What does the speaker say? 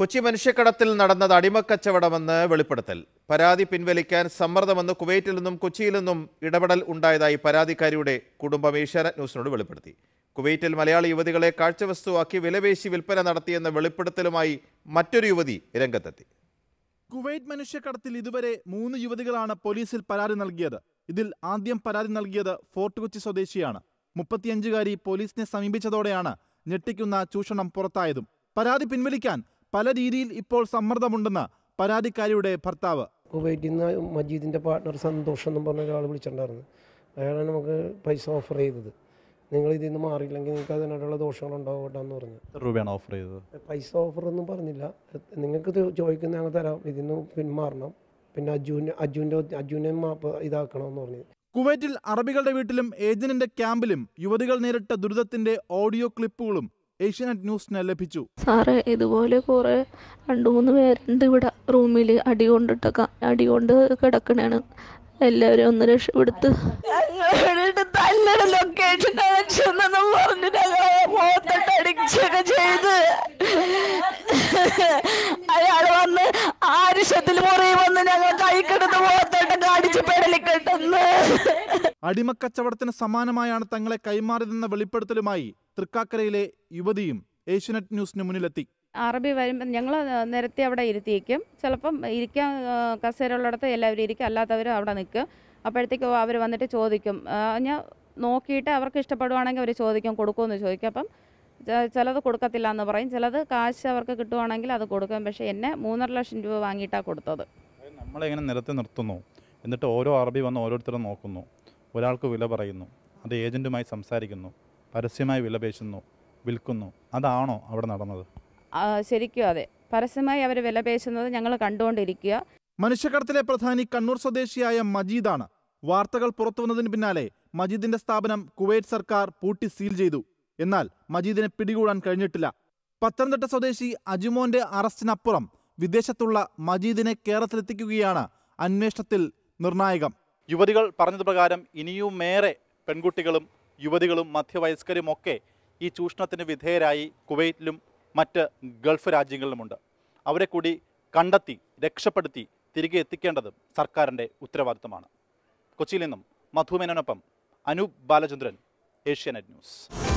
കൊച്ചി മനുഷ്യക്കടത്തിൽ നടന്നത് അടിമക്കച്ചവടമെന്ന് വെളിപ്പെടുത്തൽ പരാതി പിൻവലിക്കാൻ സമ്മർദ്ദമെന്ന് കുവൈറ്റിൽ നിന്നും കൊച്ചിയിൽ നിന്നും ഇടപെടൽ ഉണ്ടായതായി പരാതിക്കാരിയുടെ കുടുംബം ഏഷ്യാനെറ്റ് ന്യൂസിനോട് വെളിപ്പെടുത്തി കുവൈറ്റിൽ മലയാളി യുവതികളെ കാഴ്ചവസ്തുവാക്കി വിലപേശി വിൽപ്പന നടത്തിയെന്ന വെളിപ്പെടുത്തലുമായി മറ്റൊരു യുവതി രംഗത്തെത്തി കുവൈറ്റ് മനുഷ്യക്കടത്തിൽ ഇതുവരെ മൂന്ന് യുവതികളാണ് പോലീസിൽ പരാതി നൽകിയത് ഇതിൽ ആദ്യം പരാതി നൽകിയത് ഫോർട്ട് കൊച്ചി സ്വദേശിയാണ് മുപ്പത്തിയഞ്ചുകാരി പോലീസിനെ സമീപിച്ചതോടെയാണ് ഞെട്ടിക്കുന്ന ചൂഷണം പുറത്തായതും പരാതി പിൻവലിക്കാൻ പല രീതിയിൽ ഇപ്പോൾ സമ്മർദ്ദമുണ്ടെന്ന് പരാതിക്കാരിയുടെ ഭർത്താവ് കുവൈറ്റിൽ നിന്ന് മജീദിൻ്റെ പാർട്ട്ണർ സന്തോഷം എന്നും പറഞ്ഞ ഒരാൾ വിളിച്ചിട്ടുണ്ടായിരുന്നു അയാളാണ് നമുക്ക് പൈസ ഓഫർ ചെയ്തത് നിങ്ങൾ ഇതിൽ നിന്ന് മാറിയില്ലെങ്കിൽ നിങ്ങൾക്ക് അതിനുള്ള ദോഷങ്ങൾ ഉണ്ടാവട്ടെന്ന് പറഞ്ഞു രൂപയാണ് ഓഫർ ചെയ്തത് പൈസ ഓഫർ ഒന്നും പറഞ്ഞില്ല നിങ്ങൾക്ക് ചോദിക്കുന്ന ഞങ്ങൾ തരാം ഇതിൽ നിന്ന് പിന്മാറണം പിന്നെ അജുവിനെ അജുവിൻ്റെ അജുവിനെ മാപ്പ് ഇതാക്കണമെന്ന് പറഞ്ഞു കുവൈറ്റിൽ അറബികളുടെ വീട്ടിലും ഏജന്റിന്റെ ക്യാമ്പിലും യുവതികൾ നേരിട്ട ദുരിതത്തിന്റെ ഓഡിയോ ക്ലിപ്പുകളും ഏഷ്യാനെറ്റ് ന്യൂസിന് ലഭിച്ചു സാറേ ഇതുപോലെ കുറേ രണ്ട് മൂന്ന് പേരുണ്ട് ഇവിടെ റൂമിൽ അടി കൊണ്ടിട്ടൊക്കെ അടി കൊണ്ട് കിടക്കണാണ് എല്ലാവരും ഒന്ന് രക്ഷപ്പെടുത്ത് ലൊക്കേഷൻ കണക്ഷൻ പറഞ്ഞു മുഖത്തോട്ട് അടിച്ചൊക്കെ ചെയ്ത് അയാൾ വന്ന് ആരുഷത്തിൽ മുറി വന്ന് ഞങ്ങൾ കൈക്കെടുത്ത് മുഖത്തോട്ടൊക്കെ അടിച്ച് പെടലിക്കെട്ടെന്ന് അടിമക്കച്ചവടത്തിന് സമാനമായാണ് തങ്ങളെ കൈമാറിയതെന്ന വെളിപ്പെടുത്തലുമായി തൃക്കാക്കരയിലെ യുവതിയും ഏഷ്യനെറ്റ് ന്യൂസിന് മുന്നിലെത്തി അറബി വരുമ്പോൾ ഞങ്ങൾ നിരത്തി അവിടെ ഇരുത്തിയേക്കും ചിലപ്പം ഇരിക്കാൻ കസേര എല്ലാവരും ഇരിക്കും അല്ലാത്തവരും അവിടെ നിൽക്കും അപ്പോഴത്തേക്കും അവർ വന്നിട്ട് ചോദിക്കും ഞാൻ നോക്കിയിട്ട് അവർക്ക് ഇഷ്ടപ്പെടുവാണെങ്കിൽ അവർ ചോദിക്കും കൊടുക്കുമെന്ന് ചോദിക്കും അപ്പം ചിലത് കൊടുക്കത്തില്ല എന്ന് പറയും ചിലത് കാശ് അവർക്ക് കിട്ടുവാണെങ്കിൽ അത് കൊടുക്കും പക്ഷേ എന്നെ മൂന്നര ലക്ഷം രൂപ വാങ്ങിയിട്ടാണ് കൊടുത്തത് നമ്മളിങ്ങനെ നിരത്തി നിർത്തുന്നു എന്നിട്ട് ഓരോ അറബി വന്ന് ഓരോരുത്തരും നോക്കുന്നു ഒരാൾക്ക് വില പറയുന്നു അത് ഏജൻറ്റുമായി സംസാരിക്കുന്നു പരസ്യമായി വിലപേശുന്നു വിൽക്കുന്നു അതാണോ അവിടെ നടന്നത് ശരിക്കും അതെ പരസ്യമായി അവർ വിലപേശുന്നത് ഞങ്ങൾ കണ്ടുകൊണ്ടിരിക്കുക മനുഷ്യക്കടത്തിലെ പ്രധാനി കണ്ണൂർ സ്വദേശിയായ മജീദാണ് വാർത്തകൾ പുറത്തുവന്നതിന് പിന്നാലെ മജീദിന്റെ സ്ഥാപനം കുവൈറ്റ് സർക്കാർ പൂട്ടി സീൽ ചെയ്തു എന്നാൽ മജീദിനെ പിടികൂടാൻ കഴിഞ്ഞിട്ടില്ല പത്തനംതിട്ട സ്വദേശി അജുമോന്റെ അറസ്റ്റിനപ്പുറം വിദേശത്തുള്ള മജീദിനെ കേരളത്തിലെത്തിക്കുകയാണ് അന്വേഷണത്തിൽ നിർണായകം യുവതികൾ പറഞ്ഞത് പ്രകാരം ഇനിയുമേറെ പെൺകുട്ടികളും യുവതികളും മധ്യവയസ്കരുമൊക്കെ ഈ ചൂഷണത്തിന് വിധേയരായി കുവൈറ്റിലും മറ്റ് ഗൾഫ് രാജ്യങ്ങളിലുമുണ്ട് അവരെ കൂടി കണ്ടെത്തി രക്ഷപ്പെടുത്തി തിരികെ എത്തിക്കേണ്ടതും സർക്കാരിൻ്റെ ഉത്തരവാദിത്തമാണ് കൊച്ചിയിൽ നിന്നും മധുമേനോനൊപ്പം അനൂപ് ബാലചന്ദ്രൻ ഏഷ്യാനെറ്റ് ന്യൂസ്